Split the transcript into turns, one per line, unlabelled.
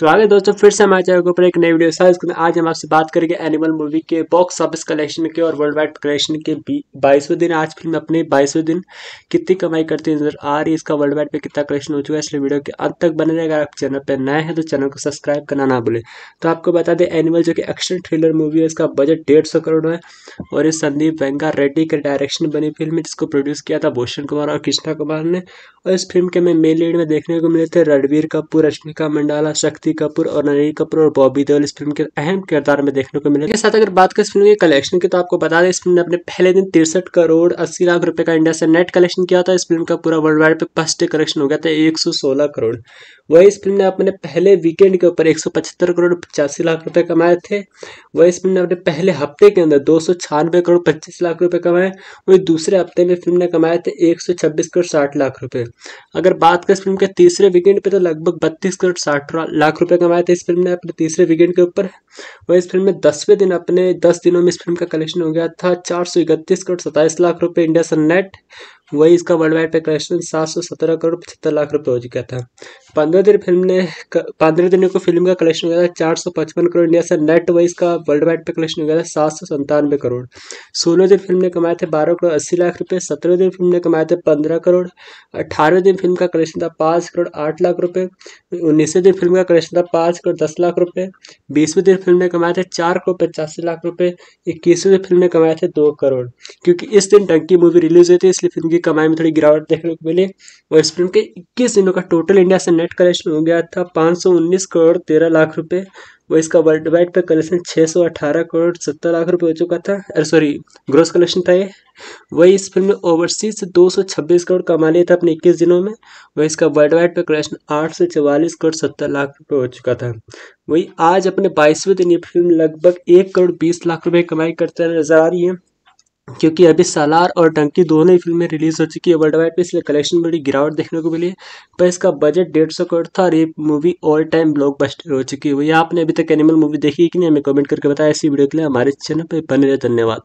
स्वागत तो है दोस्तों फिर से हमारे चैनल के ऊपर एक नई वीडियो साथ आज हम आपसे बात करेंगे एनिमल मूवी के बॉक्स ऑफिस कलेक्शन के और वर्ल्ड वाइड कलेक्शन के बाईसवें दिन आज फिल्म अपने बाईसवें दिन कितनी कमाई करती नजर आ रही है इसका वर्ल्ड वाइड पे कितना कलेक्शन हो चुका है इसलिए वीडियो के अंत तक बने रहेगा अगर आप चैनल पर नए हैं तो चैनल को सब्सक्राइब करना ना भूलें तो आपको बता दें एनिमल जो कि एक्शन थ्रिलर मूवी है इसका बजट डेढ़ सौ करोड़ है और ये संदीप वेंगा रेड्डी के डायरेक्शन बनी फिल्म है जिसको प्रोड्यूस किया था भूषण कुमार और कृष्णा कुमार ने और इस फिल्म के हमें मेन लीड में देखने को मिले थे रणवीर कपूर रश्मिका मंडाला शक्ति शक्ति कपूर और नरेंद्र कपूर और बॉबी देवल इस फिल्म के अहम किरदार में देखने को मिले इसके साथ अगर बात करें इस फिल्म के कलेक्शन की तो आपको बता दें इस फिल्म ने अपने पहले दिन तिरसठ करोड़ अस्सी लाख रुपए का इंडिया से नेट कलेक्शन किया था इस फिल्म का पूरा वर्ल्ड वाइड पे फर्स्ट डे कलेक्शन हो गया था एक करोड़ वही इस फिल्म ने अपने पहले वीकेंड के ऊपर एक करोड़ पचासी लाख रुपए कमाए थे वही इस फिल्म ने अपने पहले हफ्ते के अंदर दो करोड़ पच्चीस लाख रुपए कमाए वही दूसरे हफ्ते में फिल्म ने कमाए थे एक करोड़ साठ लाख रुपए अगर बात करें इस फिल्म के तीसरे वीकेंड पे तो लगभग बत्तीस करोड़ साठ लाख रुपए कमाए थे इस फिल्म ने अपने तीसरे वीकेंड के ऊपर वही इस फिल्म में दसवें दिन अपने दस दिनों में इस फिल्म का कलेक्शन हो गया था चार करोड़ सत्ताईस लाख रुपए इंडिया सन नेट वही इसका वर्ल्ड वाइड पर कलेक्शन सात सौ सत्रह करोड़ पचहत्तर लाख रुपए हो चुका था पंद्रह दिन फिल्म ने पंद्रह दिनों को फिल्म का कलेक्शन हुआ था चार सौ पचपन करोड़ इंडिया से नेट वाइज का वर्ल्ड वाइड पे कलेक्शन हुआ था सात सौ संतानवे करोड़ सोलह दिन फिल्म ने कमाए थे बारह करोड़ अस्सी लाख रुपये सत्रह दिन फिल्म ने कमाए थे पंद्रह करोड़ अठारह दिन फिल्म का कलेक्शन था पाँच करोड़ आठ लाख रुपये उन्नीसवें दिन फिल्म का कलेक्शन था पाँच करोड़ दस लाख रुपये बीसवें दिन फिल्म ने कमाए थे चार करोड़ पचासी लाख रुपये इक्कीसवें दिन फिल्म ने कमाए थे दो करोड़ क्योंकि इस दिन टंकी मूवी रिलीज हुई थी इसलिए फिल्म की कमाई में थोड़ी गिरावट देखने को मिली वेस्ट इंडीज के 21 दिनों का टोटल इंडिया से नेट कलेक्शन हो गया था 519 करोड़ 13 लाख रुपए वो इसका वर्ल्ड वाइड पर कलेक्शन 618 करोड़ 70 लाख रुपए हो चुका था अरे सॉरी ग्रोस कलेक्शन था ये वही इस फिल्म ने ओवरसीज से 226 करोड़ कमा लिया था अपने 21 दिनों में वही इसका वर्ल्ड वाइड पर कलेक्शन आठ से चवालीस करोड़ 70 लाख रुपए हो चुका था वही आज अपने बाईसवें दिन ये फिल्म लगभग एक करोड़ बीस लाख रुपये कमाई करते नजर आ रही है क्योंकि अभी सालार और डंकी दोनों ही फिल्में रिलीज़ हो चुकी है वर्ल्ड वाइड पे इसलिए कलेक्शन में बड़ी गिरावट देखने को मिली है पर इसका बजट डेढ़ सौ करोड़ था और ये मूवी ऑल टाइम ब्लॉकबस्टर हो चुकी है वही आपने अभी तक एनिमल मूवी देखी कि नहीं हमें कमेंट करके बताया इसी वीडियो के लिए हमारे चैनल पर बने रहे धन्यवाद